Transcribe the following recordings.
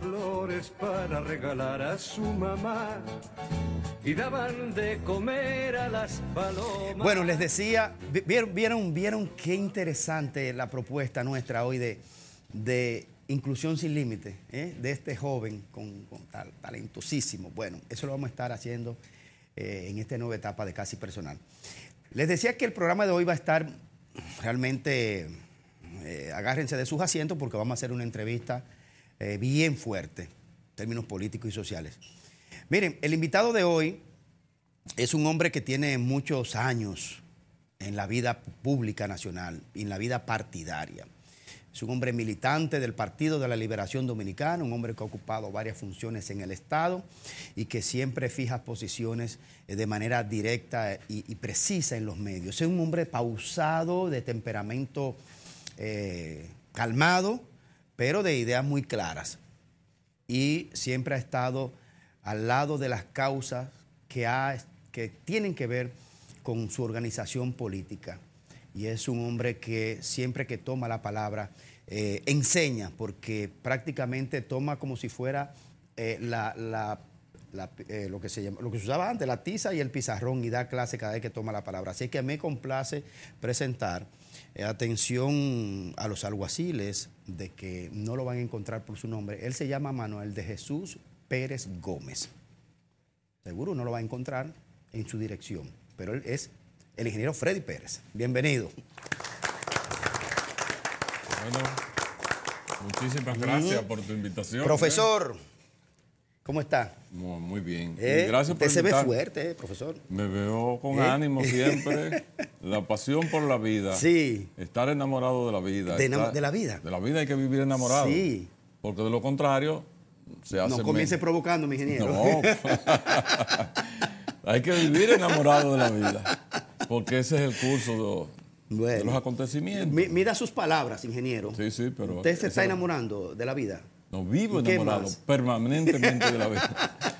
flores para regalar a su mamá y daban de comer a las palomas. Bueno, les decía, vieron, vieron, vieron qué interesante la propuesta nuestra hoy de, de Inclusión sin Límites, ¿eh? de este joven con, talentosísimo. Bueno, eso lo vamos a estar haciendo eh, en esta nueva etapa de Casi Personal. Les decía que el programa de hoy va a estar realmente, eh, agárrense de sus asientos porque vamos a hacer una entrevista eh, bien fuerte, términos políticos y sociales. Miren, el invitado de hoy es un hombre que tiene muchos años en la vida pública nacional y en la vida partidaria. Es un hombre militante del Partido de la Liberación Dominicana, un hombre que ha ocupado varias funciones en el Estado y que siempre fija posiciones eh, de manera directa eh, y, precisa en los medios. Es un hombre pausado, de temperamento calmado, pero de ideas muy claras. Y siempre ha estado al lado de las causas que, tienen que ver con su organización política. Y es un hombre que siempre que toma la palabra eh, enseña, porque prácticamente toma como si fuera eh, eh, lo, que se lo que usaba antes, la tiza y el pizarrón, y da clase cada vez que toma la palabra. Así que me complace presentar eh, atención a los alguaciles de que no lo van a encontrar por su nombre. Él se llama Manuel de Jesús Pérez Gómez. Seguro no lo va a encontrar en su dirección, pero él es el ingeniero Freddy Pérez. Bienvenido. Bueno, muchísimas gracias por tu invitación. Profesor. ¿Cómo está? Muy, bien. ¿Eh? gracias usted por se ve fuerte, eh, profesor. Me veo con ¿Eh? ánimo siempre. la pasión por la vida. Sí. Estar enamorado de la vida. De, la vida. De la vida hay que vivir enamorado. Sí. Porque de lo contrario, se hace. No comience provocando, mi ingeniero. No. hay que vivir enamorado de la vida. Porque ese es el curso de, los acontecimientos. mira sus palabras, ingeniero. Sí, sí, pero. Usted se está enamorando de la vida. No vivo enamorado permanentemente de la vida.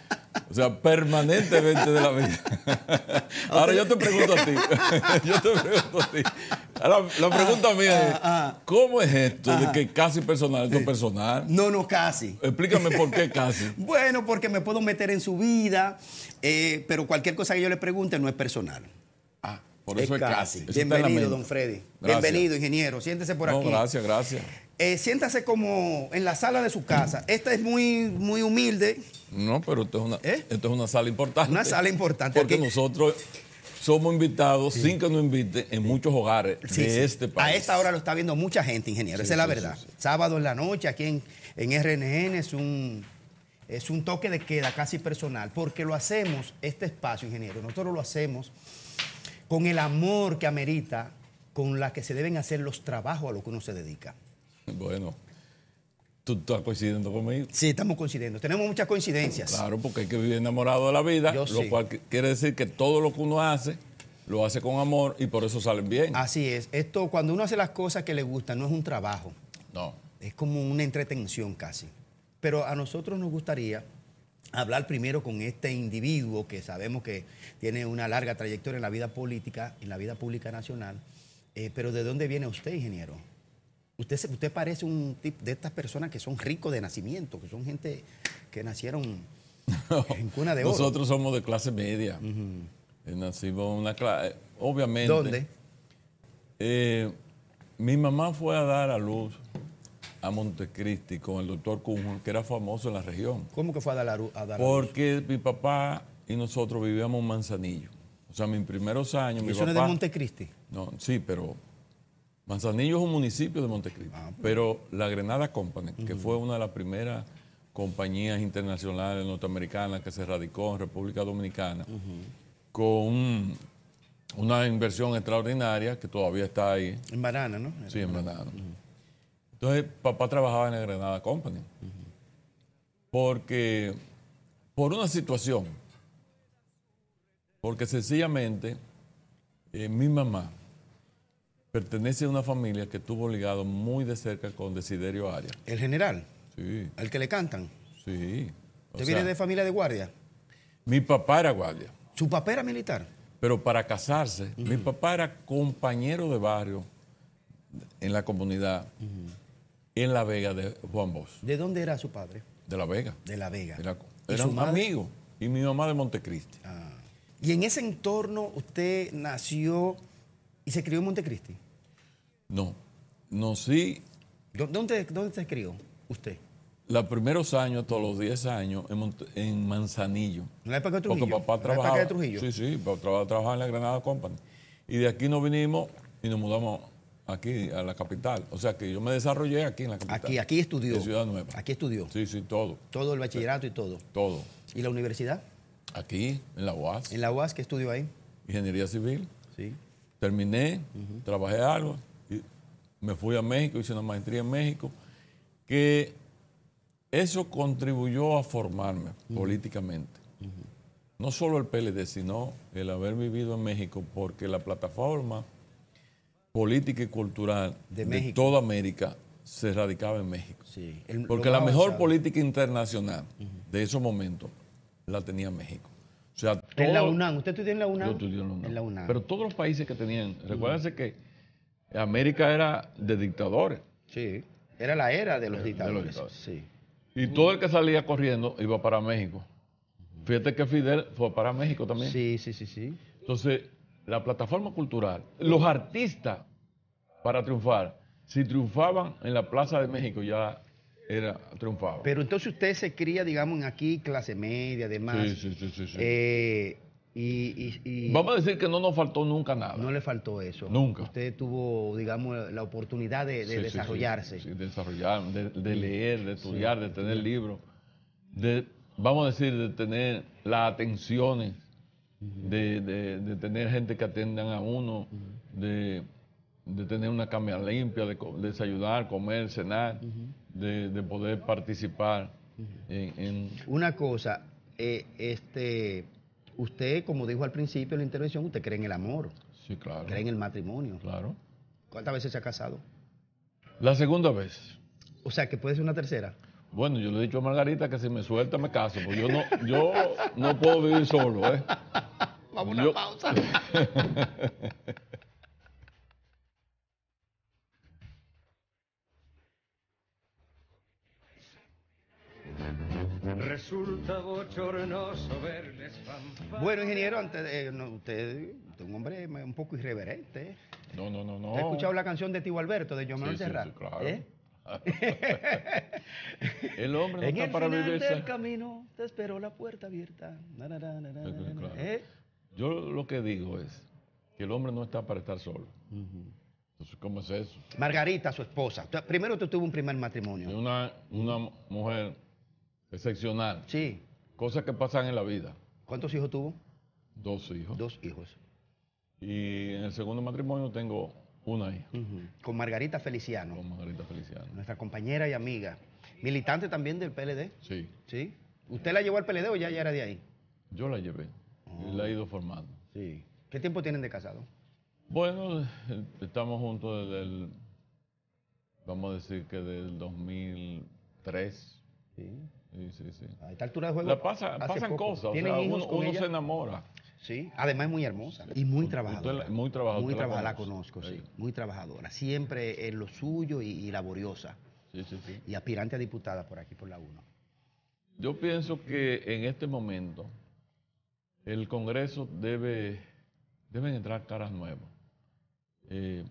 O sea, permanentemente de la vida. Ahora yo te pregunto a ti. yo te pregunto a ti. La, la ah, pregunta mía es, ah, ah. ¿cómo es esto de que casi personal es personal? No, no, casi. Explícame por qué casi. bueno, porque me puedo meter en su vida, eh, pero cualquier cosa que yo le pregunte no es personal. Ah, por eso es, casi. Bienvenido, don Freddy. Bienvenido, ingeniero. Siéntese por no, aquí. Gracias, gracias. Eh, siéntase como en la sala de su casa. Esta es muy, muy humilde. No, pero esto es una, ¿Eh? sala importante. Una sala importante. Porque nosotros somos invitados sin que nos invite en muchos hogares de este país. A esta hora lo está viendo mucha gente, ingeniero. Esa es la verdad. Sábado en la noche aquí en, RNN es un, es un toque de queda casi personal, porque lo hacemos, este espacio, ingeniero, nosotros lo hacemos con el amor que amerita, con la que se deben hacer los trabajos a los que uno se dedica. Bueno, tú estás coincidiendo conmigo. Sí, estamos coincidiendo. Tenemos muchas coincidencias. Claro, porque hay que vivir enamorado de la vida, lo cual quiere decir que todo lo que uno hace lo hace con amor y por eso salen bien. Así es. Esto, cuando uno hace las cosas que le gustan, no es un trabajo. No. Es como una entretención casi. Pero a nosotros nos gustaría hablar primero con este individuo que sabemos que tiene una larga trayectoria en la vida política, en la vida pública nacional. Eh, pero ¿de dónde viene usted, ingeniero? Usted, usted parece un tipo de estas personas que son ricos de nacimiento, que son gente que nacieron en cuna de oro. Nosotros somos de clase media. Eh, nacimos en una clase. Eh, obviamente. ¿Dónde? Eh, mi mamá fue a dar a luz a Montecristi con el doctor Cunjón que era famoso en la región. ¿Cómo que fue a dar a, luz? Porque mi papá y nosotros vivíamos en Manzanillo. O sea, mis primeros años. ¿Y eso no es de Montecristi? No, sí, pero Manzanillo es un municipio de Montecristo, ah, pues. pero la Grenada Company, que fue una de las primeras compañías internacionales norteamericanas que se radicó en República Dominicana, con una inversión extraordinaria que todavía está ahí. En Banana, ¿no? sí, en Banana. Entonces, papá trabajaba en la Grenada Company. Porque, por una situación, porque sencillamente eh, mi mamá, pertenece a una familia que estuvo ligado muy de cerca con Desiderio Arias. El general. Sí. Al que le cantan. Sí. ¿Usted viene de familia de guardia? Mi papá era guardia. ¿Su papá era militar? Pero para casarse, mi papá era compañero de barrio en la comunidad, en La Vega de Juan Bosch. ¿De dónde era su padre? De La Vega. De La Vega. Era, un amigo. Y mi mamá de Montecristi. Ah. Y en ese entorno usted nació ¿Y se crió en Montecristi? No, no, sí. ¿Dónde, se crió usted? Los primeros años, todos los 10 años, en, Manzanillo. ¿En la época de Trujillo? Porque papá trabajaba. ¿En la de Trujillo? Sí, sí, trabajaba en la Granada Company. Y de aquí nos vinimos y nos mudamos aquí, a la capital. O sea que yo me desarrollé aquí en la capital. Aquí, aquí estudió. En Ciudad Nueva. Aquí estudió. Sí, sí, todo. Todo el bachillerato y todo. Todo. ¿Y la universidad? Aquí, en la UAS. ¿En la UAS qué estudió ahí? Ingeniería civil. Sí terminé, trabajé algo, y me fui a México, hice una maestría en México, que eso contribuyó a formarme políticamente. No solo el PLD, sino el haber vivido en México, porque la plataforma política y cultural de, toda América se radicaba en México. porque la mejor política internacional de esos momentos la tenía México en la UNAM, ¿usted estudió en la UNAM? en la UNAM. Pero todos los países que tenían, mm. recuérdense que América era de dictadores. Sí, era la era de los dictadores. Sí. Y todo el que salía corriendo iba para México. Fíjate que Fidel fue para México también. Sí, sí, sí, sí. Entonces, la plataforma cultural, los artistas para triunfar, si triunfaban en la Plaza de México ya era triunfado. Pero entonces usted se cría, digamos, en aquí, clase media, además. Sí, sí, sí, sí. Eh, y, Vamos a decir que no nos faltó nunca nada. No le faltó eso. Nunca. Usted tuvo, digamos, la oportunidad de, sí, desarrollarse. Sí, de desarrollar, de, leer, de estudiar, de tener libros, de, vamos a decir, de tener las atenciones, de, de, tener gente que atienda a uno, de, tener una cama limpia, de, desayunar, comer, cenar de, poder participar en, Una cosa, eh, este, usted, como dijo al principio en la intervención, usted cree en el amor. Sí, claro. Cree en el matrimonio. Claro. ¿Cuántas veces se ha casado? La segunda vez. O sea, que puede ser una tercera. Bueno, yo le he dicho a Margarita que si me suelta me caso, porque yo no, yo no puedo vivir solo, ¿eh? Vamos a una pausa. Resulta bochornoso verles Bueno, ingeniero, antes usted, es un hombre un poco irreverente. No, no, no, no. ¿Has escuchado la canción de Tío Alberto de Yo me sí, sí, claro. ¿Eh? el hombre no está el para final vivir del camino te esperó la puerta abierta. Yo lo que digo es que el hombre no está para estar solo. Entonces, ¿cómo es eso? Margarita, su esposa. Primero tú tuvo un primer matrimonio. Una, una mujer Excepcional. Sí. Cosas que pasan en la vida. ¿Cuántos hijos tuvo? Dos hijos. Dos hijos. Y en el segundo matrimonio tengo una hija. Con Margarita Feliciano. Con Margarita Feliciano. Nuestra compañera y amiga. Militante también del PLD. Sí. ¿Sí? ¿Usted la llevó al PLD o ya, era de ahí? Yo la llevé. la he ido formando. Sí. ¿Qué tiempo tienen de casado? Bueno, estamos juntos desde el, vamos a decir que del 2003. A esta altura de juego. La pasan cosas. uno, se enamora. Sí, además es muy hermosa y muy trabajadora. muy trabajadora. la conozco, sí. Muy trabajadora. Siempre en lo suyo y, laboriosa. Sí, sí, sí. Y aspirante a diputada por aquí, por la 1. Yo pienso que en este momento el Congreso debe deben entrar caras nuevas. Eh,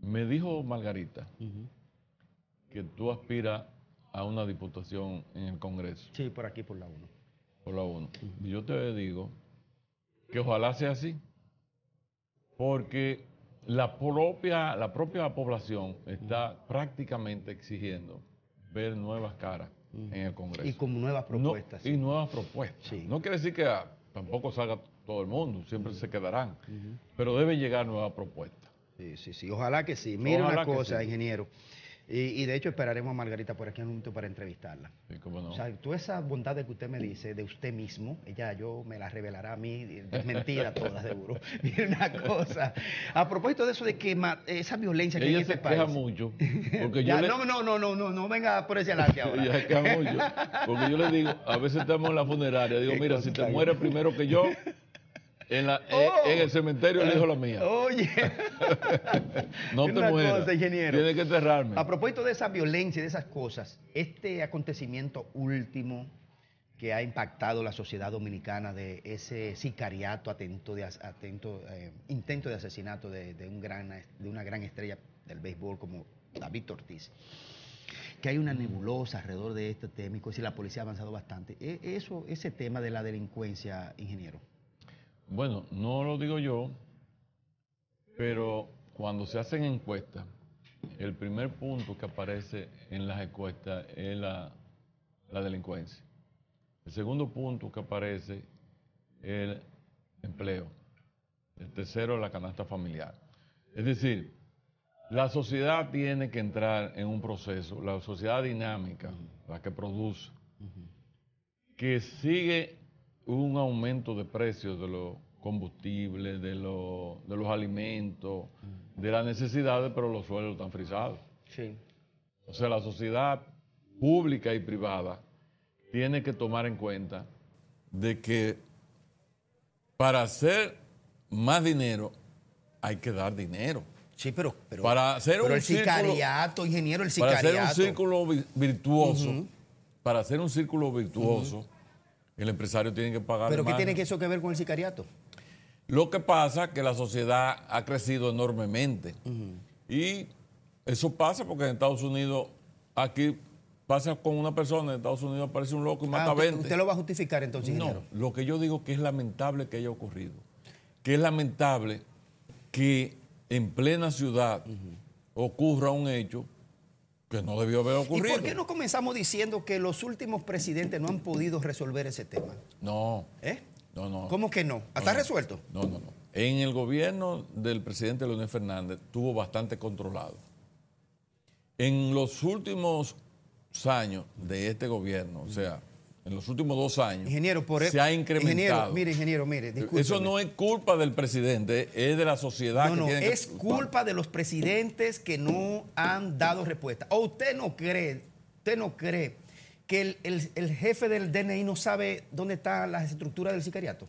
me dijo Margarita que tú aspiras a una diputación en el Congreso. Sí, por aquí, por la 1. Por la 1. Yo te digo que ojalá sea así, porque la propia, la propia población está prácticamente exigiendo ver nuevas caras en el Congreso. Y con nuevas propuestas. Y nuevas propuestas. No quiere decir que tampoco salga todo el mundo, siempre se quedarán, pero debe llegar nueva propuesta. Sí, sí, sí, ojalá que sí. Mira una cosa, ingeniero. Y, y, de hecho esperaremos a Margarita por aquí en un momento para entrevistarla. Sí, cómo no. O sea, toda esa bondad que usted me dice de usted mismo, ella yo me la revelará a mí, desmentida de seguro. Mira una cosa. A propósito de eso de que esa violencia que ella hay se este queja mucho. Porque yo ya, le... No, no, no, no, no, no venga por ese lado ahora. ella mucho. Porque yo le digo, a veces estamos en la funeraria, digo, mira, si te mueres primero que yo, en, la, eh, oh. el cementerio le dijo la mía. Oye. no te Tienes que enterrarme. A propósito de esa violencia y de esas cosas, este acontecimiento último que ha impactado la sociedad dominicana de ese sicariato, atento de, eh, intento de asesinato de, un gran, de una gran estrella del béisbol como David Ortiz, que hay una nebulosa alrededor de este tema y la policía ha avanzado bastante. E, eso, ese tema de la delincuencia, ingeniero. Bueno, no lo digo yo, pero cuando se hacen encuestas, el primer punto que aparece en las encuestas es la, delincuencia. El segundo punto que aparece es el empleo. El tercero, la canasta familiar. Es decir, la sociedad tiene que entrar en un proceso, la sociedad dinámica, la que produce, que sigue un aumento de precios de los combustibles, de, de los alimentos, de las necesidades, pero los suelos están frisados. Sí. O sea, la sociedad pública y privada tiene que tomar en cuenta de que para hacer más dinero hay que dar dinero. Sí, pero, pero para hacer un círculo, ingeniero, el Para hacer un círculo virtuoso, para hacer un círculo virtuoso, el empresario tiene que pagar. ¿Pero qué tiene eso que ver con el sicariato? Lo que pasa es que la sociedad ha crecido enormemente. Y eso pasa porque en Estados Unidos, aquí pasa con una persona, en Estados Unidos aparece un loco y ah, mata a 20. ¿Usted lo va a justificar entonces? No, lo que yo digo que es lamentable que haya ocurrido. Que es lamentable que en plena ciudad ocurra un hecho que no debió haber ocurrido. ¿Y por qué no comenzamos diciendo que los últimos presidentes no han podido resolver ese tema? No. ¿Eh? No, no. ¿Cómo que no? ¿Está resuelto? No, no, no. En el gobierno del presidente Leonel Fernández tuvo bastante controlado. En los últimos años de este gobierno, o sea, en los últimos dos años ingeniero, se ha incrementado. Ingeniero, mire, ingeniero, mire, Eso no es culpa del presidente, es de la sociedad. que tiene. no, es culpa de los presidentes que no han dado respuesta. ¿O usted no cree, usted no cree que el, el jefe del DNI no sabe dónde están las estructuras del sicariato?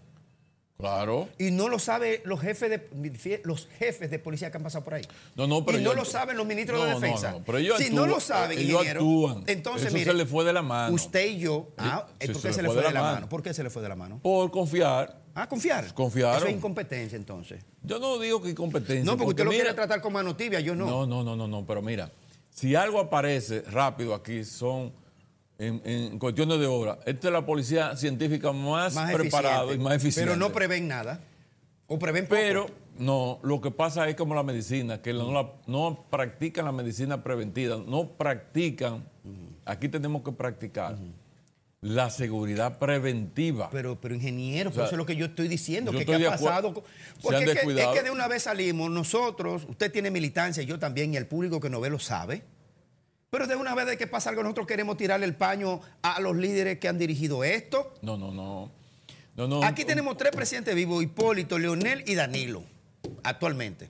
Claro. Y no lo saben los jefes de los jefes de policía que han pasado por ahí. No, no, pero y no lo saben los ministros de defensa. No, pero si no lo saben, ellos ingeniero, actúan. entonces Eso se le fue de la mano. Usted y yo, ah, ¿por qué se, le fue, de, la, mano? ¿Por qué se le fue de la mano? Por confiar. Ah, confiar. Confiar. Eso es incompetencia entonces. Yo no digo que incompetencia. No, porque, usted lo quiere tratar con mano tibia, yo no. No, no, no, no, no, pero mira, si algo aparece rápido aquí son en, cuestiones de obra. Esta es la policía científica más, preparada y más eficiente. Pero no prevén nada. O prevén Pero no, lo que pasa es como la medicina, que no, practican la medicina preventiva, no practican, aquí tenemos que practicar. La seguridad preventiva. Pero, pero ingeniero, eso es lo que yo estoy diciendo, que qué ha pasado. Porque es que, que de una vez salimos, nosotros, usted tiene militancia, yo también, y el público que no ve lo sabe pero de una vez de que pasa algo, nosotros queremos tirarle el paño a los líderes que han dirigido esto. No, no, no. no, no Aquí tenemos tres presidentes vivos, Hipólito, Leonel y Danilo, actualmente.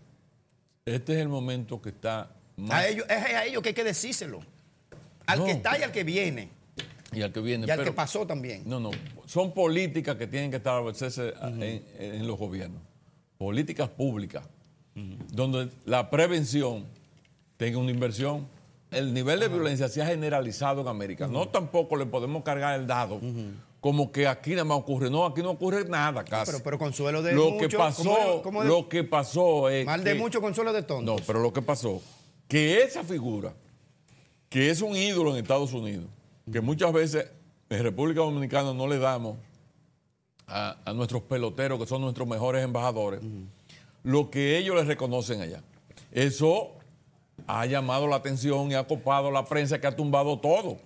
Este es el momento que está A ellos, es a ellos que hay que decírselo. Al que está y al que viene. Y al que viene. al que pasó también. No, no. Son políticas que tienen que estar ah, en, los gobiernos. Políticas públicas. Donde la prevención tenga una inversión el nivel de violencia se ha generalizado en América. No tampoco le podemos cargar el dado. Como que aquí nada más ocurre. No, aquí no ocurre nada casi. Pero, consuelo de lo que pasó, lo que pasó es Mal de mucho, consuelo de tontos. No, pero lo que pasó, que esa figura, que es un ídolo en Estados Unidos, que muchas veces en República Dominicana no le damos a, nuestros peloteros, que son nuestros mejores embajadores, lo que ellos les reconocen allá. Eso ha llamado la atención y ha copado la prensa que ha tumbado todo.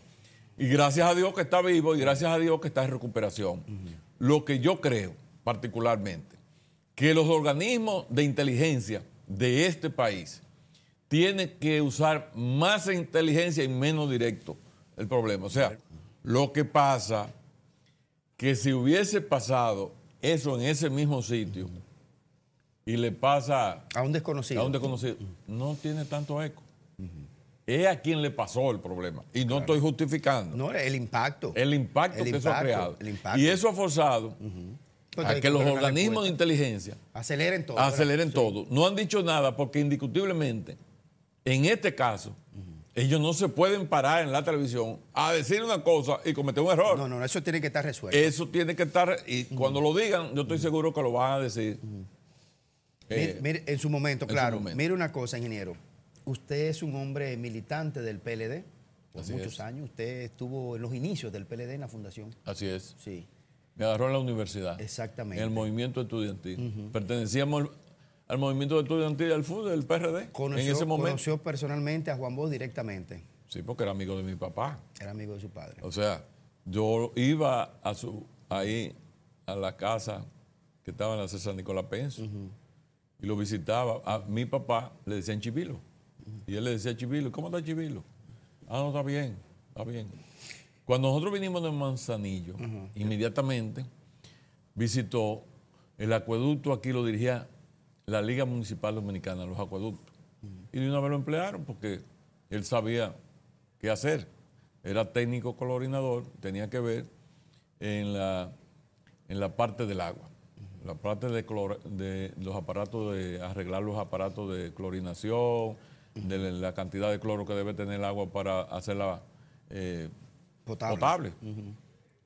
Y gracias a Dios que está vivo y gracias a Dios que está en recuperación. Lo que yo creo particularmente, que los organismos de inteligencia de este país tienen que usar más inteligencia y menos directo el problema. O sea, lo que pasa, que si hubiese pasado eso en ese mismo sitio, y le pasa... A un desconocido. A un desconocido. No tiene tanto eco. Es a quien le pasó el problema. Y no estoy justificando. No, el impacto. El impacto que eso ha creado. Y eso ha forzado a que, los organismos de inteligencia... Aceleren todo. Aceleren todo. No han dicho nada porque indiscutiblemente, en este caso... Ellos no se pueden parar en la televisión a decir una cosa y cometer un error. No, no, eso tiene que estar resuelto. Eso tiene que estar, y cuando lo digan, yo estoy seguro que lo van a decir. Eh, en su momento, claro. Mire una cosa, ingeniero. Usted es un hombre militante del PLD por muchos años. Usted estuvo en los inicios del PLD en la fundación. Así es. Sí. Me agarró en la universidad. Exactamente. En el movimiento estudiantil. Pertenecíamos al movimiento estudiantil del fútbol, del PRD. Conoció, en ese momento. personalmente a Juan Bosch directamente. Sí, porque era amigo de mi papá. Era amigo de su padre. O sea, yo iba a su, ahí a la casa que estaba en la César Nicolás Penso y lo visitaba. A mi papá le decían Chivilo. Y él le decía Chivilo, ¿cómo está Chivilo? Ah, no, está bien, está bien. Cuando nosotros vinimos de Manzanillo, inmediatamente visitó el acueducto, aquí lo dirigía la Liga Municipal Dominicana, los acueductos. Y de una vez lo emplearon porque él sabía qué hacer. Era técnico colorinador, tenía que ver en la, en la parte del agua la parte de, los aparatos, de arreglar los aparatos de clorinación, de la cantidad de cloro que debe tener el agua para hacerla eh, potable.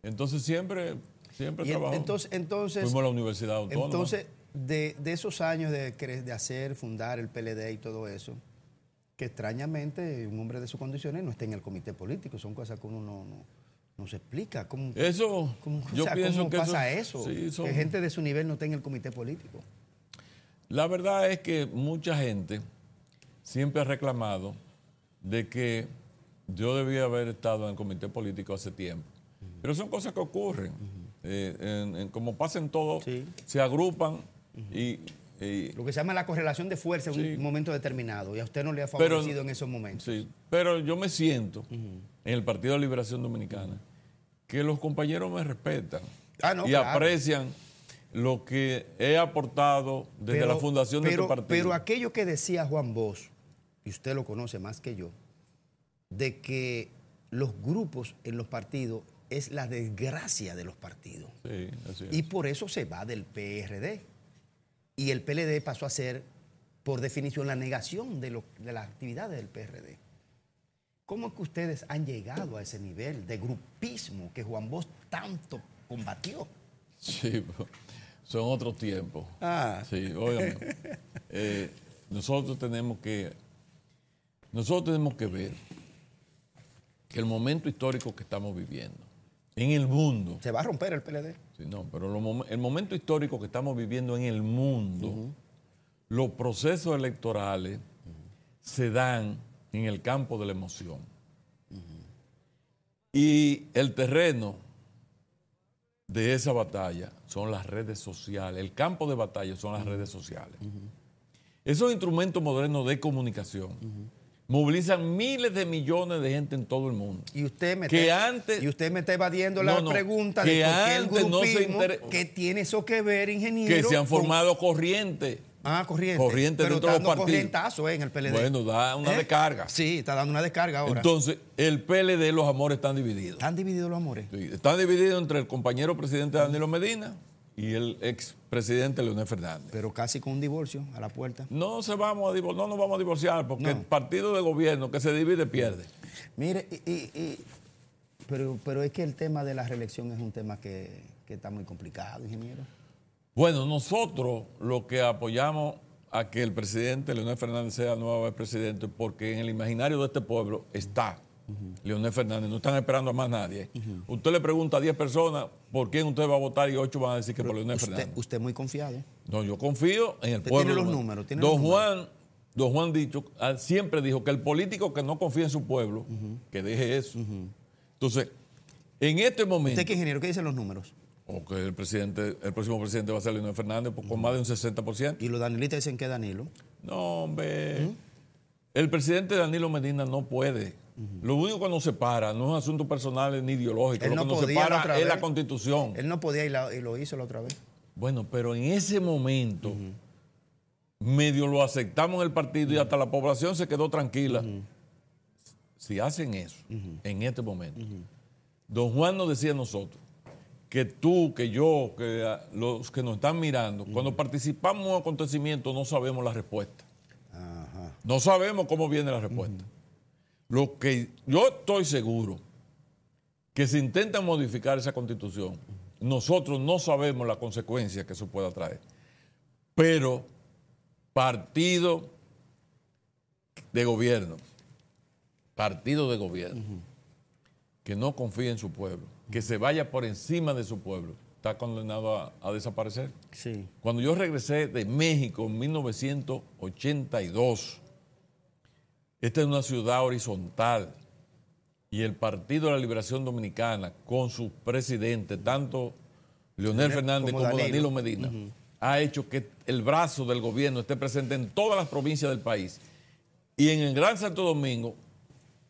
Entonces siempre, siempre trabajamos. Entonces, entonces, Fuimos a la Universidad Autónoma. Entonces, de, esos años de, de, hacer, fundar el PLD y todo eso, que extrañamente un hombre de sus condiciones no esté en el comité político, son cosas que uno no no se explica cómo, eso, yo pienso que pasa eso, que gente de su nivel no tenga en el comité político. La verdad es que mucha gente siempre ha reclamado de que yo debía haber estado en el comité político hace tiempo. Pero son cosas que ocurren. Eh, en, como pasan todos, se agrupan y, Lo que se llama la correlación de fuerza en un momento determinado. Y a usted no le ha favorecido en esos momentos. Sí, pero yo me siento en el Partido de Liberación Dominicana, que los compañeros me respetan ah, y aprecian lo que he aportado desde la fundación de este partido. Pero aquello que decía Juan Bos y usted lo conoce más que yo, de que los grupos en los partidos es la desgracia de los partidos. Y por eso se va del PRD. Y el PLD pasó a ser, por definición, la negación de, de las actividades del PRD. ¿Cómo es que ustedes han llegado a ese nivel de grupismo que Juan Bosch tanto combatió? Sí, pues, son otros tiempos. Ah. Sí, obviamente. Eh, nosotros tenemos que nosotros tenemos que ver que el momento histórico que estamos viviendo en el mundo. Se va a romper el PLD. Sí, no, pero el momento histórico que estamos viviendo en el mundo, los procesos electorales se dan en el campo de la emoción. Y el terreno de esa batalla son las redes sociales, el campo de batalla son las redes sociales. Esos instrumentos modernos de comunicación movilizan miles de millones de gente en todo el mundo. Y usted me, está, antes, y usted me está evadiendo la pregunta de por qué no se que tiene eso que ver, ingeniero? Que se han formado corrientes Ah, corriente. Corriente pero dentro de los eh, en el PLD. Bueno, da una eh, descarga. Sí, está dando una descarga ahora. Entonces, el PLD, los amores están divididos. ¿Están divididos los amores? Sí, están divididos entre el compañero presidente Danilo Medina y el expresidente Leonel Fernández. Pero casi con un divorcio a la puerta. No se vamos a no nos vamos a divorciar, porque el partido de gobierno que se divide pierde. Mire, pero, es que el tema de la reelección es un tema que está muy complicado, ingeniero. Bueno, nosotros lo que apoyamos a que el presidente Leonel Fernández sea nuevo vez presidente, porque en el imaginario de este pueblo está Leonel Fernández, no están esperando a más nadie. Usted le pregunta a 10 personas por quién usted va a votar y 8 van a decir que por Leonel Fernández. Usted es muy confiado. No, yo confío en el pueblo. Tiene los números, Don Juan, números. Don Juan dicho, ah, siempre dijo que el político que no confía en su pueblo, que deje eso. Entonces, en este momento. ¿Usted qué ingeniero? ¿Qué dicen los números? o que el presidente, el próximo presidente va a ser Leonel Fernández pues, con más de un 60%. ¿Y los danilistas dicen que Danilo? No, hombre. ¿Mm? El presidente Danilo Medina no puede. Lo único que se separa no es asunto personal ni ideológico, Él lo no que nos separa es la constitución. Él no podía y, y, lo hizo la otra vez. Bueno, pero en ese momento medio lo aceptamos en el partido y hasta la población se quedó tranquila. Si hacen eso en este momento, don Juan nos decía a nosotros, que tú, que yo, que ah, los que nos están mirando, cuando participamos en un acontecimiento no sabemos la respuesta. No sabemos cómo viene la respuesta. Lo que yo estoy seguro que si intentan modificar esa constitución, nosotros no sabemos la consecuencia que eso pueda traer. Pero partido de gobierno, partido de gobierno, que no confía en su pueblo, que se vaya por encima de su pueblo, está condenado a, desaparecer. Sí. Cuando yo regresé de México en 1982, esta es una ciudad horizontal y el Partido de la Liberación Dominicana, con su presidente, tanto Leonel Fernández como, Danilo. Medina, ha hecho que el brazo del gobierno esté presente en todas las provincias del país. Y en el Gran Santo Domingo,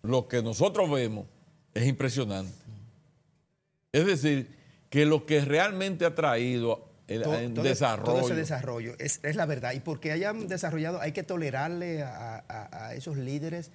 lo que nosotros vemos es impresionante. Es decir, que lo que realmente ha traído el, desarrollo. Todo ese desarrollo, es, la verdad. Y porque hayan desarrollado, hay que tolerarle a, esos líderes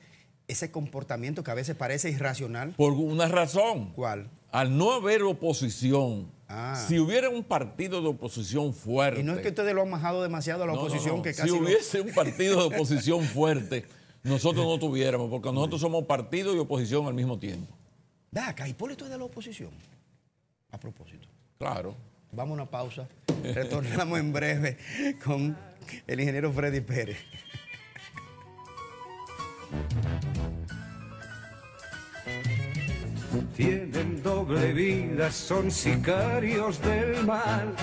ese comportamiento que a veces parece irracional. Por una razón. ¿Cuál? Al no haber oposición. Ah. Si hubiera un partido de oposición fuerte. Y no es que ustedes lo han majado demasiado a la oposición, que casi. Si hubiese un partido de oposición fuerte, nosotros no tuviéramos, porque nosotros somos partido y oposición al mismo tiempo. daca Hipólito es de la oposición a propósito. Claro. Vamos a una pausa. Retornamos en breve con el ingeniero Freddy Pérez. Tienen doble vida, son sicarios del mal.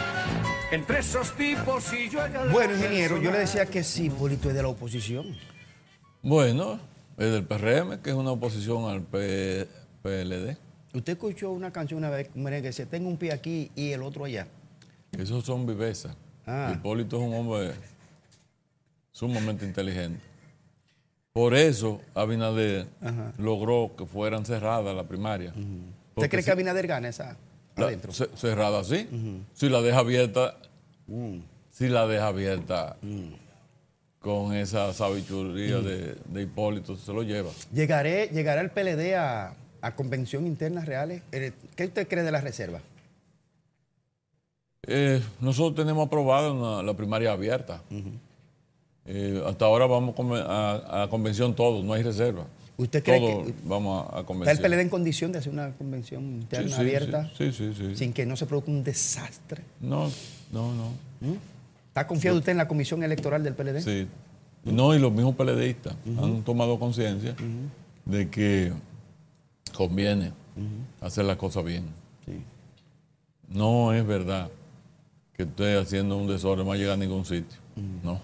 Entre esos tipos y yo... Bueno, ingeniero, yo le decía que sí, bolito es de la oposición. Bueno, es del PRM, que es una oposición al PLD. Usted escuchó una canción una vez, que se tengo un pie aquí y el otro allá. Esos son vivezas. Ah. Hipólito es un hombre sumamente inteligente. Por eso Abinader logró que fueran cerradas la primaria. ¿Usted cree que Abinader gana esa adentro? cerrada, sí. Si la deja abierta, mm. si la deja abierta mm. con esa sabiduría mm. de, Hipólito, se lo lleva. ¿Llegaré, ¿Llegará el PLD a, a convención interna reales. Eh, ¿Qué usted cree de la reserva? Eh, nosotros tenemos aprobada la primaria abierta. Eh, hasta ahora vamos a, a, convención todos, no hay reserva. ¿Usted cree que vamos a, convencer. ¿Está el PLD en condición de hacer una convención interna abierta? Sin que no se produzca un desastre. No, no, no. ¿Mm? ¿Está confiado usted en la comisión electoral del PLD? Sí. No, y los mismos PLDistas han tomado conciencia de que Conviene hacer las cosas bien. No es verdad que usted haciendo un desorden no va a llegar a ningún sitio. No,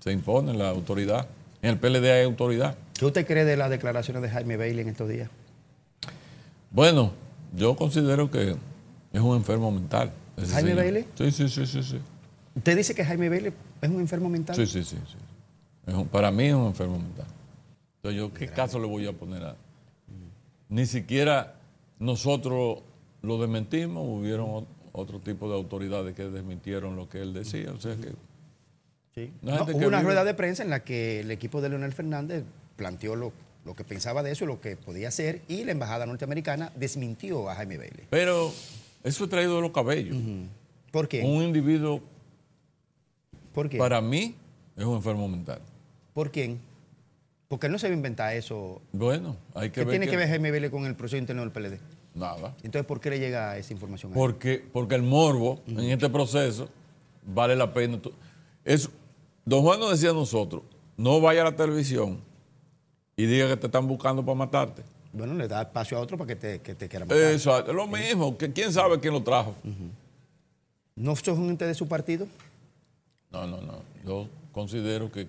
se impone la autoridad. En el PLD hay autoridad. ¿Qué usted cree de las declaraciones de Jaime Bailey en estos días? Bueno, yo considero que es un enfermo mental. ¿Jaime Bailey? Sí, sí, sí, sí, sí. ¿Usted dice que Jaime Bailey es un enfermo mental? Sí, sí, sí. para mí es un enfermo mental. Entonces, yo, ¿qué caso le voy a poner a, ni siquiera nosotros lo desmentimos, hubieron otro tipo de autoridades que desmintieron lo que él decía, o sea que... hubo una rueda de prensa en la que el equipo de Leonel Fernández planteó lo, lo que pensaba de eso y lo que podía hacer, y la embajada norteamericana desmintió a Jaime Bailey. Pero eso he traído de los cabellos. ¿Por qué? Un individuo. ¿Por Para mí es un enfermo mental. ¿Por quién? Porque no se va a inventar eso. Bueno, hay que ver. ¿Qué tiene que, ver Vélez con el proceso interno del PLD? Nada. Entonces, ¿por qué le llega esa información? Porque, porque el morbo en este proceso vale la pena. Es, don Juan nos decía a nosotros: no vaya a la televisión y diga que te están buscando para matarte. Bueno, le da espacio a otro para que te, que te quiera matar. Exacto, lo mismo, que quién sabe quién lo trajo. ¿No sos un ente de su partido? No, no, no. Yo considero que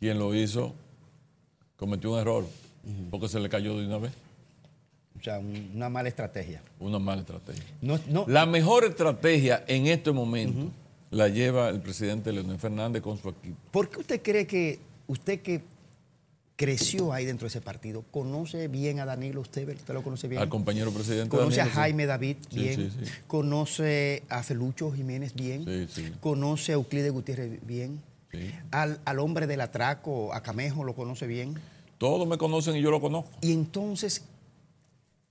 quien lo hizo cometió un error porque se le cayó de una vez. O sea, una mala estrategia. Una mala estrategia. La mejor estrategia en este momento la lleva el presidente Leonel Fernández con su equipo. ¿Por qué usted cree que usted que creció ahí dentro de ese partido. ¿Conoce bien a Danilo usted? ¿Usted lo conoce bien? Al compañero presidente. ¿Conoce a Jaime David bien? ¿Conoce a Felucho Jiménez bien? ¿Conoce a Euclides Gutiérrez bien? Al, hombre del atraco, a Camejo, ¿lo conoce bien? Todos me conocen y yo lo conozco. Y entonces,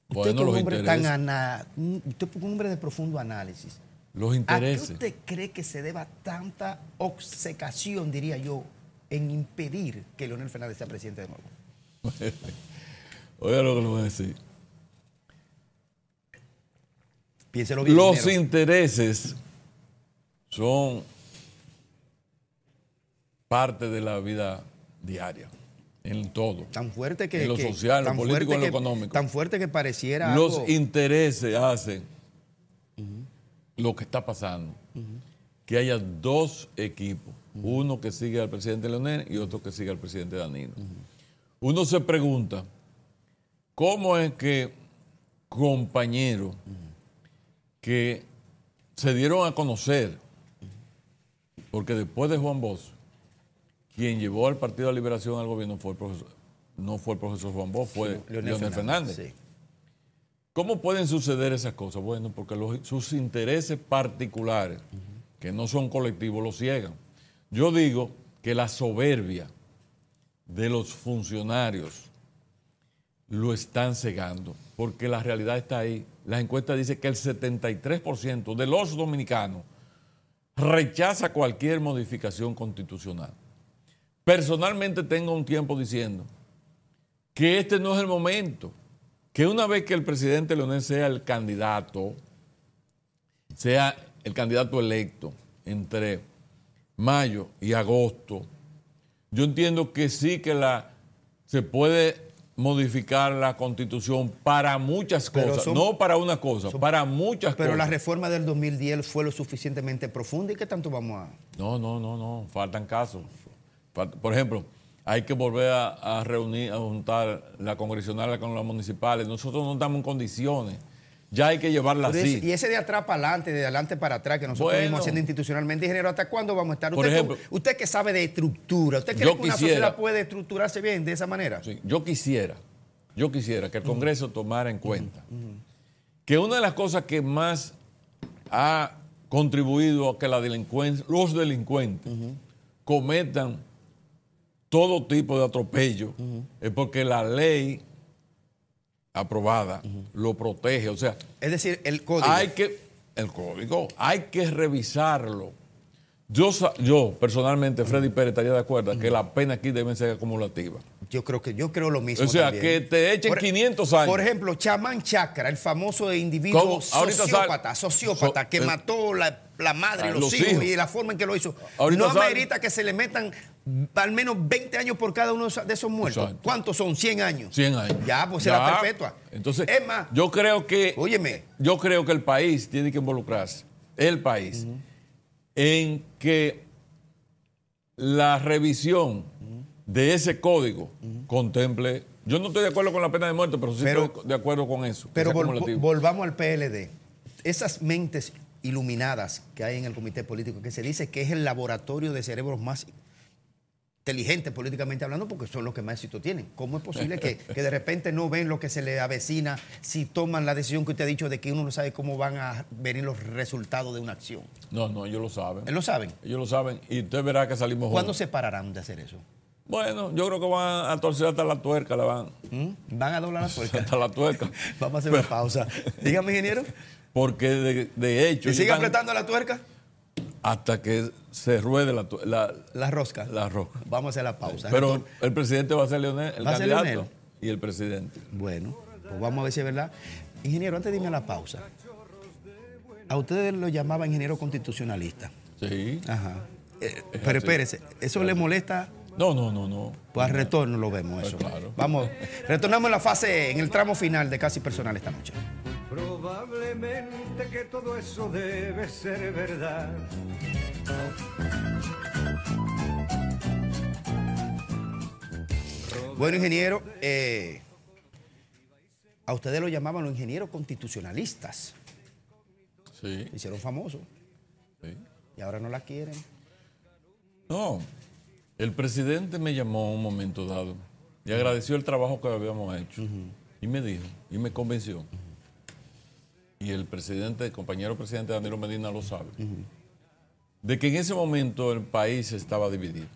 usted, es un hombre de profundo análisis. Los intereses. ¿A qué usted cree que se deba tanta obsecación, diría yo, en impedir que Leonel Fernández sea presidente de nuevo? Oiga lo que le voy a decir. Piénselo bien. Los intereses son parte de la vida diaria. En todo. Tan fuerte que. En lo social, lo político, lo económico. Tan fuerte que pareciera. Los intereses hacen lo que está pasando. Que haya dos equipos. Uno que sigue al presidente Leonel y otro que sigue al presidente Danilo. Uno se pregunta: ¿cómo es que compañeros que se dieron a conocer? Porque después de Juan Bosch quien llevó al Partido de Liberación al gobierno no fue el profesor Juan Bosch, fue Leónel Fernández. ¿Cómo pueden suceder esas cosas? Bueno, porque sus intereses particulares, que no son colectivos, los ciegan. Yo digo que la soberbia de los funcionarios lo están cegando, porque la realidad está ahí. la encuesta dice que el 73% de los dominicanos rechaza cualquier modificación constitucional personalmente tengo un tiempo diciendo que este no es el momento, que una vez que el presidente Leonel sea el candidato, sea el candidato electo entre mayo y agosto, yo entiendo que sí que la se puede modificar la constitución para muchas cosas, no para una cosa, para muchas cosas. Pero la reforma del 2010 fue lo suficientemente profunda y que tanto vamos a... No, no, no, no, faltan casos. Por ejemplo, hay que volver a, reunir, a juntar la congresional con las municipales. Nosotros no estamos en condiciones. Ya hay que llevarla así. y ese de atrás para adelante, de adelante para atrás, que nosotros venimos haciendo institucionalmente, ingeniero, ¿hasta cuándo vamos a estar? Usted, ejemplo, que, usted que sabe de estructura, ¿usted cree que una sociedad puede estructurarse bien de esa manera? yo quisiera, yo quisiera que el Congreso tomara en cuenta que una de las cosas que más ha contribuido a que la los delincuentes cometan todo tipo de atropello, es porque la ley aprobada lo protege. O sea, es decir, el código. Hay que, el código, hay que revisarlo. Yo, yo personalmente, Freddy Pérez, estaría de acuerdo que la pena aquí debe ser acumulativa. Yo creo que yo creo lo mismo. O sea, que te echen 500 e- años. Por ejemplo, Chamán Chacra, el famoso individuo sociópata, sociópata que mató la la madre, ah, los, hijos, y la forma en que lo hizo. no amerita que se le metan al menos 20 años por cada uno de esos muertos. ¿Cuántos son? 100 años. 100 años. Ya, pues será perpetua. Entonces, yo creo que. Óyeme. Yo creo que el país tiene que involucrarse, el país, en que la revisión de ese código contemple. Yo no estoy de acuerdo con la pena de muerte, pero sí estoy de acuerdo con eso. Pero volvamos al PLD. Esas mentes iluminadas que hay en el comité político, que se dice que es el laboratorio de cerebros más inteligentes políticamente hablando, porque son los que más éxito tienen. ¿Cómo es posible que, de repente no ven lo que se les avecina si toman la decisión que usted ha dicho de que uno no sabe cómo van a venir los resultados de una acción? No, no, ellos lo saben. ¿Lo saben? Ellos lo saben y usted verá que salimos ¿Cuándo se pararán de hacer eso? Bueno, yo creo que van a torcer hasta la tuerca, la van. ¿Mm? ¿Van a doblar la tuerca? hasta la tuerca. Vamos a hacer una pausa. Dígame, ingeniero. Porque de, hecho. ¿Y sigue apretando la tuerca? Hasta que se ruede la, la, la rosca. La rosca. Vamos a hacer la pausa. Pero el presidente va a ser Leonel, el candidato y el presidente. Bueno, pues vamos a ver si es verdad. Ingeniero, antes dime la pausa. A ustedes lo llamaba ingeniero constitucionalista. Sí. Ajá. Eh, pero espérese, ¿eso le molesta no, no, no, no. Pues al retorno lo vemos eso. Vamos, retornamos en la fase, en el tramo final de Casi Personal esta noche. Probablemente que todo eso debe ser verdad. Bueno, ingeniero, eh, a ustedes lo llamaban los ingenieros constitucionalistas. Sí. hicieron famosos. Sí. Y ahora no la quieren. No, el presidente me llamó un momento dado y agradeció el trabajo que habíamos hecho y me dijo, y me convenció. Y el presidente, el compañero presidente Danilo Medina lo sabe, de que en ese momento el país estaba dividido,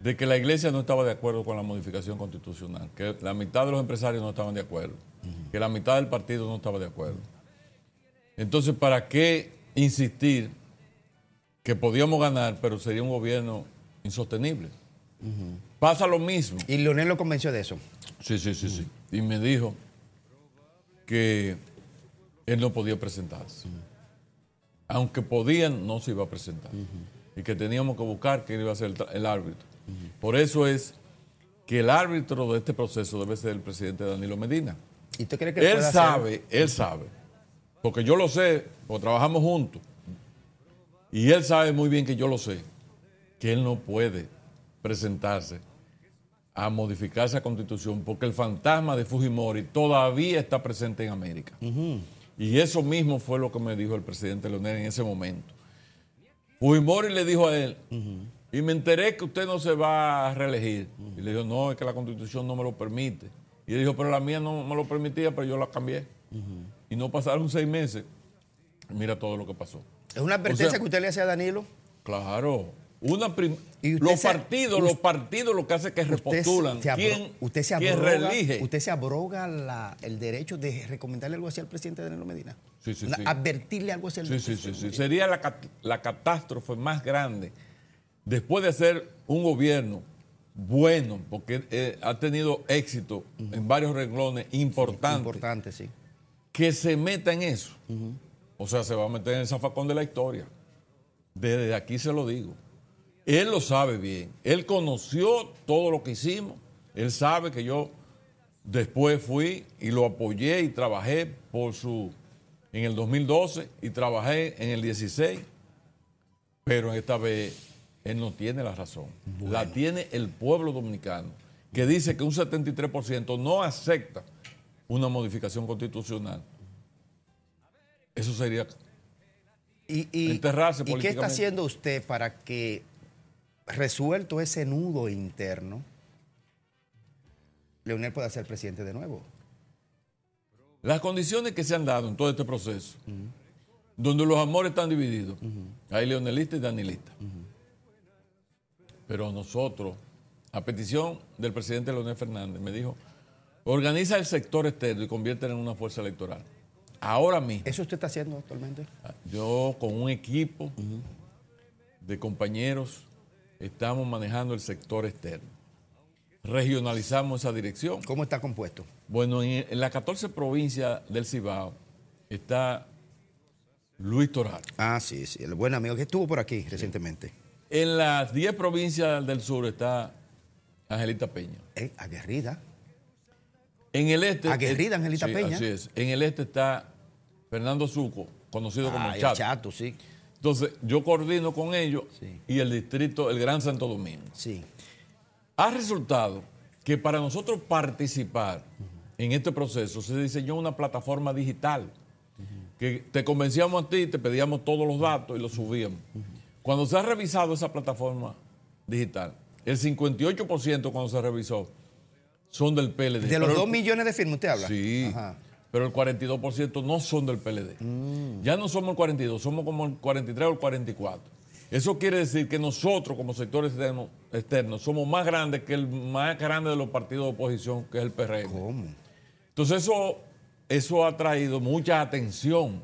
de que la iglesia no estaba de acuerdo con la modificación constitucional, que la mitad de los empresarios no estaban de acuerdo, que la mitad del partido no estaba de acuerdo. Entonces, ¿para qué insistir que podíamos ganar, pero sería un gobierno insostenible. Pasa lo mismo. Y Leonel lo convenció de eso. Sí, sí, sí, sí. Y me dijo que él no podía presentarse. Aunque podían, no se iba a presentar. Y que teníamos que buscar quién iba a ser el, árbitro. Por eso es que el árbitro de este proceso debe ser el presidente Danilo Medina. ¿Y que él sabe, él sabe, porque yo lo sé, porque trabajamos juntos, y él sabe muy bien que yo lo sé que él no puede presentarse a modificar esa constitución porque el fantasma de Fujimori todavía está presente en América. Y eso mismo fue lo que me dijo el presidente Leonel en ese momento. Fujimori le dijo a él, y me enteré que usted no se va a reelegir. Y le dijo, no, es que la constitución no me lo permite. Y él dijo, pero la mía no me lo permitía, pero yo la cambié. Y no pasaron seis meses. Mira todo lo que pasó. ¿Es una advertencia que usted le hace a Danilo? Claro los partidos, los partidos lo que hacen es que repostulan. usted se abroga, Usted se abroga el derecho de recomendarle algo hacia el presidente Danilo Medina. Sí, sí, sí. Advertirle algo hacia el presidente. Sería la, catástrofe más grande después de ser un gobierno bueno, porque eh, ha tenido éxito en varios renglones importantes. sí. Que se meta en eso. O sea, se va a meter en el zafacón de la historia. Desde aquí se lo digo. Él lo sabe bien. Él conoció todo lo que hicimos. Él sabe que yo después fui y lo apoyé y trabajé por su en el 2012 y trabajé en el 16. Pero esta vez él no tiene la razón. La tiene el pueblo dominicano, que dice que un 73% no acepta una modificación constitucional. Eso sería ¿Y, y, ¿Y qué está haciendo usted para que resuelto ese nudo interno, Leonel puede ser presidente de nuevo. Las condiciones que se han dado en todo este proceso, donde los amores están divididos, hay leonelistas y danilistas. Pero nosotros, a petición del presidente Leonel Fernández, me dijo, organiza el sector externo y conviértelo en una fuerza electoral. Ahora mismo. ¿Eso usted está haciendo actualmente? Ah, yo con un equipo de compañeros estamos manejando el sector externo. Regionalizamos esa dirección. ¿Cómo está compuesto? Bueno, en, las 14 provincias del Cibao está Luis Toral. Ah, sí, sí, el buen amigo que estuvo por aquí recientemente. En las 10 provincias del sur está Angelita Peña. Eh, aguerrida. En el este. Aguerrida Angelita Peña. Así es. En el este está Fernando Suco, conocido como Chato. Chato, sí. Entonces, yo coordino con ellos y el distrito, el Gran Santo Domingo. Sí. Ha resultado que para nosotros participar en este proceso se diseñó una plataforma digital que te convencíamos a ti, te pedíamos todos los datos y los subíamos. Cuando se ha revisado esa plataforma digital, el 58% cuando se revisó son del PLD. De los dos millones de firmas, usted habla. Sí. Ajá pero el 42% no son del PLD. Mm. Ya no somos el 42, somos como el 43 o el 44. Eso quiere decir que nosotros como sectores externos, somos más grandes que el más grande de los partidos de oposición, que es el PRM. ¿Cómo? Entonces eso, eso ha traído mucha atención,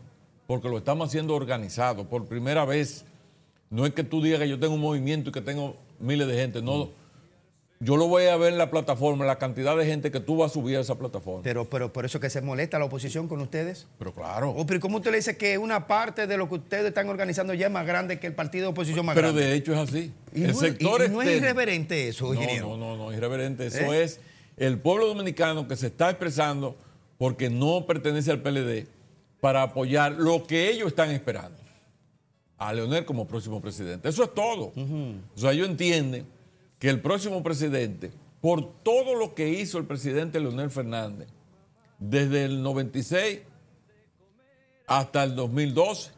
porque lo estamos haciendo organizado. Por primera vez, no es que tú digas que yo tengo un movimiento y que tengo miles de gente, no. Mm yo lo voy a ver en la plataforma, la cantidad de gente que tú vas a subir a esa plataforma. Pero, pero por eso que se molesta la oposición con ustedes. Pero claro. O, oh, pero ¿cómo usted le dice que una parte de lo que ustedes están organizando ya es más grande que el partido de oposición más pero grande? Pero de hecho es así. Y el no, es este- irreverente eso, ingeniero. No, no, no, irreverente. Eso ¿Eh? es el pueblo dominicano que se está expresando porque no pertenece al PLD para apoyar lo que ellos están esperando. A Leonel como próximo presidente. Eso es todo. O sea, ellos entienden que el próximo presidente, por todo lo que hizo el presidente Leonel Fernández, desde el 96 hasta el 2012,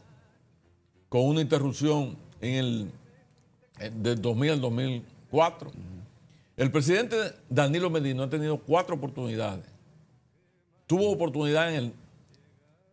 con una interrupción en el eh, del 2000 al 2004. El presidente Danilo Medina ha tenido cuatro oportunidades. Tuvo oportunidad en el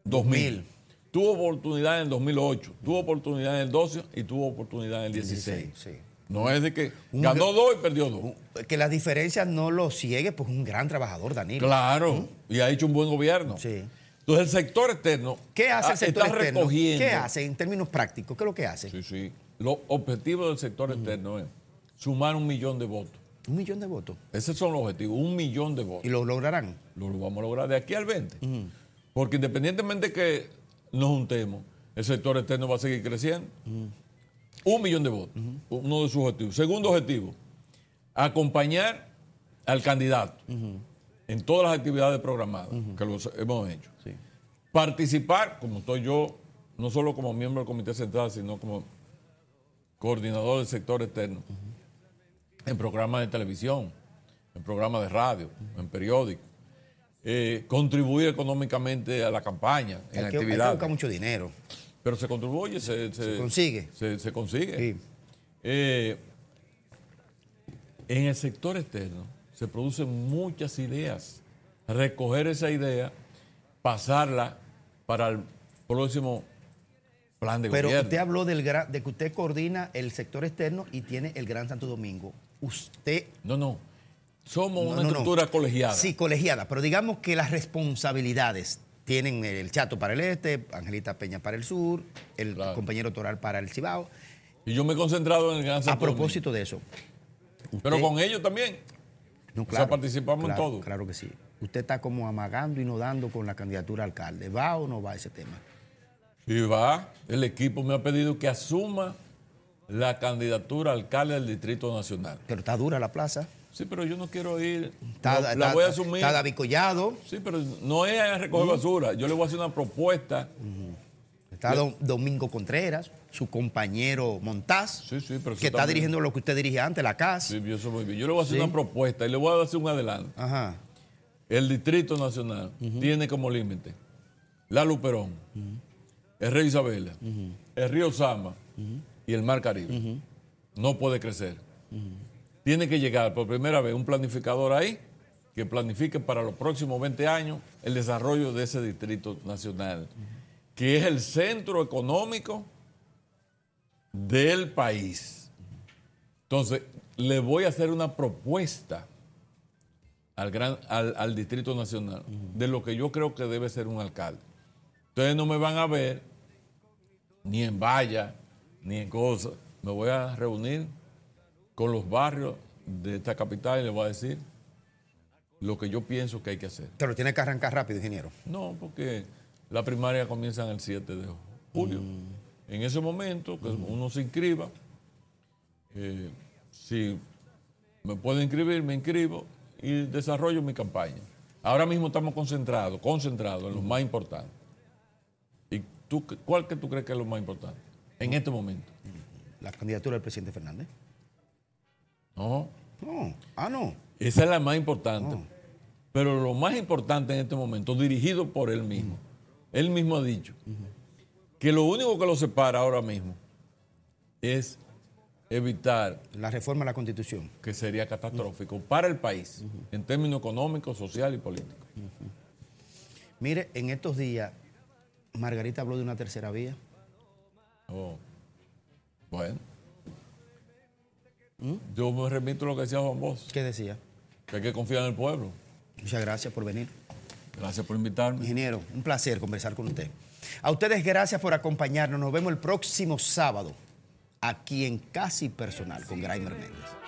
2000, tuvo oportunidad en el 2008, tuvo oportunidad en el 12 y tuvo oportunidad en el 16. sí. No es de que ganó dos y perdió dos. Que las diferencias no lo ciegue, pues es un gran trabajador, Danilo. Claro, ¿Mm? y ha hecho un buen gobierno. Sí. Entonces, el sector externo. ¿Qué hace el sector externo? ¿Qué hace en términos prácticos? ¿Qué es lo que hace? Sí, sí. Los objetivos del sector mm. externo es sumar un millón de votos. ¿Un millón de votos? Esos son los objetivos, un millón de votos. ¿Y lo lograrán? Lo, vamos a lograr de aquí al 20. Mm. Porque independientemente que nos juntemos, el sector externo va a seguir creciendo. Un millón de votos, uno de sus objetivos. Segundo objetivo, acompañar al candidato en todas las actividades programadas que hemos hecho. Participar, como estoy yo, no solo como miembro del Comité Central, sino como coordinador del sector externo, en programas de televisión, en programas de radio, en periódicos. Eh, contribuir económicamente a la campaña, en actividades. Hay que mucho dinero. Pero se contribuye, se, consigue. Se, consigue. Eh, en el sector externo se producen muchas ideas. Recoger esa idea, pasarla para el próximo plan de gobierno. Pero usted habló del de que usted coordina el sector externo y tiene el Gran Santo Domingo. Usted. No, no. Somos una estructura colegiada. Sí, colegiada, pero digamos que las responsabilidades tienen el Chato para el este, Angelita Peña para el sur, el compañero Toral para el Cibao. Y yo me he concentrado en el Gran A propósito de eso. Pero con ellos también. participamos en todo. Claro que sí. Usted está como amagando y no dando con la candidatura alcalde. ¿Va o no va ese tema? Y va. El equipo me ha pedido que asuma la candidatura alcalde del Distrito Nacional. Pero está dura la plaza. Sí, pero yo no quiero ir. Está, la, voy Sí, pero no es recoger basura. Yo le voy a hacer una propuesta. Está Domingo Contreras, su compañero Montaz, sí, que está, dirigiendo lo que usted dirige antes, la casa. Sí, yo, yo, le voy a hacer una propuesta y le voy a hacer un adelanto. Ajá. El Distrito Nacional tiene como límite la Luperón, el Rey Isabela, el Río Sama y el Mar Caribe. No puede crecer. Tiene que llegar por primera vez un planificador ahí que planifique para los próximos 20 años el desarrollo de ese distrito nacional, que es el centro económico del país. Entonces, le voy a hacer una propuesta al, gran, al, Distrito Nacional de lo que yo creo que debe ser un alcalde. Ustedes no me van a ver ni en valla, ni en cosas. Me voy a reunir con los barrios de esta capital y le voy a decir lo que yo pienso que hay que hacer. Pero tiene que arrancar rápido, ingeniero. No, porque la primaria comienza en el 7 de julio. Mm. En ese momento, que mm. uno se inscriba, eh, si me puedo inscribir, me inscribo y desarrollo mi campaña. Ahora mismo estamos concentrados, concentrados en lo mm. más importante. ¿Y tú, cuál que tú crees que es lo más importante en este momento? La candidatura del presidente Fernández. No. No. Ah, no. Esa es la más importante. Pero lo más importante en este momento, dirigido por él mismo, él mismo ha dicho que lo único que lo separa ahora mismo es evitar... La reforma de la constitución. Que sería catastrófico para el país, en términos económicos, social y políticos. Mire, en estos días, Margarita habló de una tercera vía. Oh. Bueno. Yo me remito a lo que decía Juan Bosch. ¿Qué decía? Que hay que confiar en el pueblo. Muchas gracias por venir. Gracias por invitarme. Ingeniero, un placer conversar con usted. A ustedes gracias por acompañarnos. Nos vemos el próximo sábado aquí en Casi Personal con Graimer Méndez.